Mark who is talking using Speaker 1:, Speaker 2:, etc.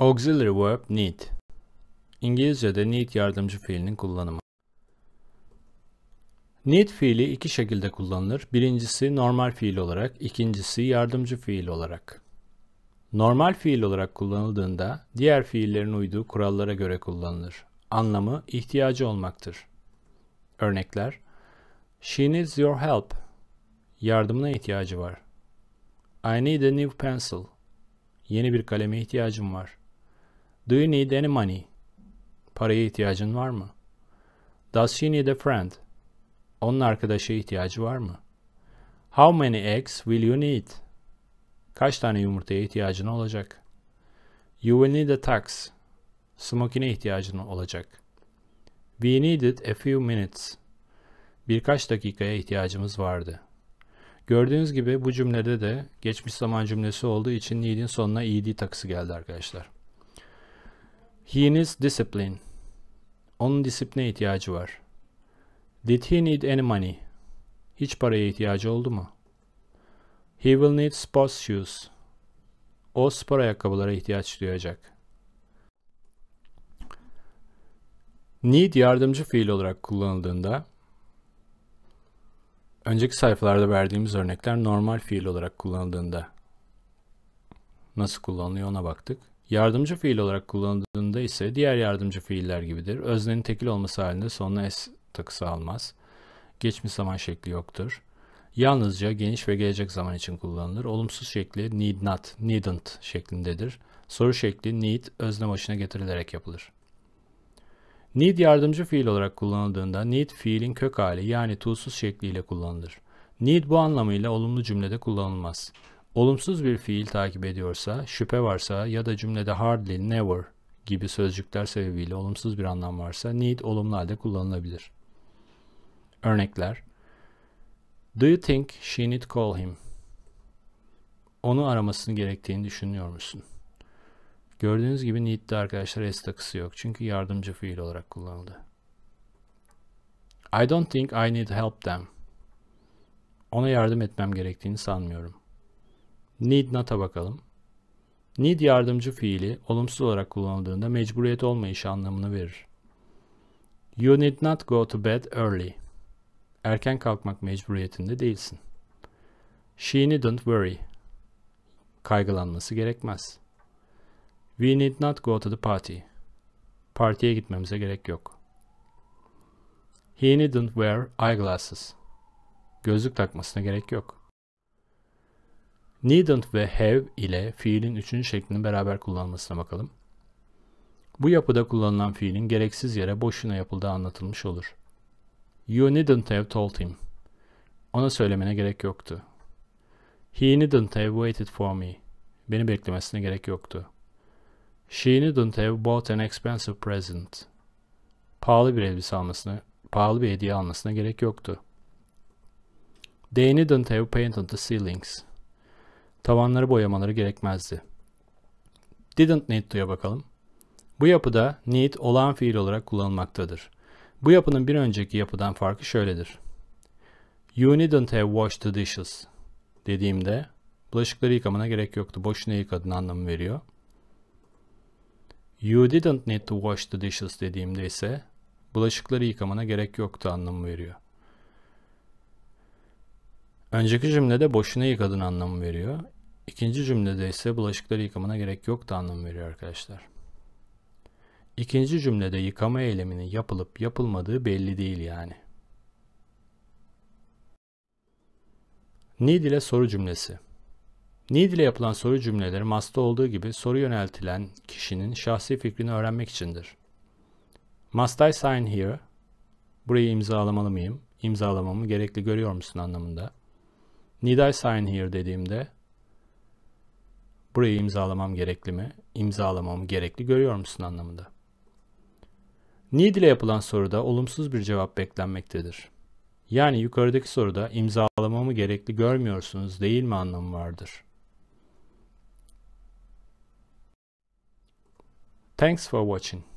Speaker 1: Auxiliary verb need. İngilizce'de need yardımcı fiilinin kullanımı. Need fiili iki şekilde kullanılır. Birincisi normal fiil olarak, ikincisi yardımcı fiil olarak. Normal fiil olarak kullanıldığında diğer fiillerin uyduğu kurallara göre kullanılır. Anlamı ihtiyacı olmaktır. Örnekler She needs your help. Yardımına ihtiyacı var. I need a new pencil. Yeni bir kaleme ihtiyacım var. Do you need any money? Paraya ihtiyacın var mı? Does she need a friend? Onun arkadaşa ihtiyacı var mı? How many eggs will you need? Kaç tane yumurtaya ihtiyacın olacak? You will need a tax. Smokine ihtiyacın olacak. We needed a few minutes. Birkaç dakikaya ihtiyacımız vardı. Gördüğünüz gibi bu cümlede de geçmiş zaman cümlesi olduğu için need'in sonuna ed takısı geldi arkadaşlar. He needs discipline. Onun disipline ihtiyacı var. Did he need any money? Hiç paraya ihtiyacı oldu mu? He will need sports shoes. O spor ayakkabılara ihtiyaç duyacak. Need yardımcı fiil olarak kullanıldığında önceki sayfalarda verdiğimiz örnekler normal fiil olarak kullanıldığında nasıl kullanılıyor ona baktık. Yardımcı fiil olarak kullanıldığında ise diğer yardımcı fiiller gibidir. Öznenin tekil olması halinde sonuna s takısı almaz. Geçmiş zaman şekli yoktur. Yalnızca geniş ve gelecek zaman için kullanılır. Olumsuz şekli need not, needn't şeklindedir. Soru şekli need özne başına getirilerek yapılır. Need yardımcı fiil olarak kullanıldığında need fiilin kök hali yani to'suz şekliyle kullanılır. Need bu anlamıyla olumlu cümlede kullanılmaz. Olumsuz bir fiil takip ediyorsa, şüphe varsa ya da cümlede hardly, never gibi sözcükler sebebiyle olumsuz bir anlam varsa need olumlu halde kullanılabilir. Örnekler Do you think she need call him? Onu aramasını gerektiğini düşünüyor musun? Gördüğünüz gibi need'de arkadaşlar s takısı yok çünkü yardımcı fiil olarak kullanıldı. I don't think I need help them. Ona yardım etmem gerektiğini sanmıyorum. Need not'a bakalım. Need yardımcı fiili olumsuz olarak kullanıldığında mecburiyet olmayışı anlamını verir. You need not go to bed early. Erken kalkmak mecburiyetinde değilsin. She needn't worry. Kaygılanması gerekmez. We need not go to the party. Partiye gitmemize gerek yok. He needn't wear eyeglasses. Gözlük takmasına gerek yok needn't ve have ile fiilin üçüncü şeklini beraber kullanmasına bakalım. Bu yapıda kullanılan fiilin gereksiz yere boşuna yapıldığı anlatılmış olur. You needn't have told him. Ona söylemene gerek yoktu. He needn't have waited for me. Beni beklemesine gerek yoktu. She needn't have bought an expensive present. Pahalı bir elbise almasına, pahalı bir hediye almasına gerek yoktu. They needn't have painted the ceilings tavanları boyamaları gerekmezdi. Didn't need to'ya bakalım. Bu yapıda need olağan fiil olarak kullanılmaktadır. Bu yapının bir önceki yapıdan farkı şöyledir. You needn't have washed the dishes dediğimde bulaşıkları yıkamana gerek yoktu. Boşuna yıkadın anlamı veriyor. You didn't need to wash the dishes dediğimde ise bulaşıkları yıkamana gerek yoktu anlamı veriyor. Önceki cümlede boşuna yıkadın anlamı veriyor. İkinci cümlede ise bulaşıkları yıkamana gerek yok da anlamı veriyor arkadaşlar. İkinci cümlede yıkama eyleminin yapılıp yapılmadığı belli değil yani. Need ile soru cümlesi. Need ile yapılan soru cümleleri MAS'ta olduğu gibi soru yöneltilen kişinin şahsi fikrini öğrenmek içindir. Must I sign here? Burayı imzalamalı mıyım? İmzalamamı gerekli görüyor musun anlamında. Need I sign here dediğimde burayı imzalamam gerekli mi? İmzalamam gerekli görüyor musun anlamında. Need ile yapılan soruda olumsuz bir cevap beklenmektedir. Yani yukarıdaki soruda imzalamamı gerekli görmüyorsunuz değil mi anlamı vardır. Thanks for watching.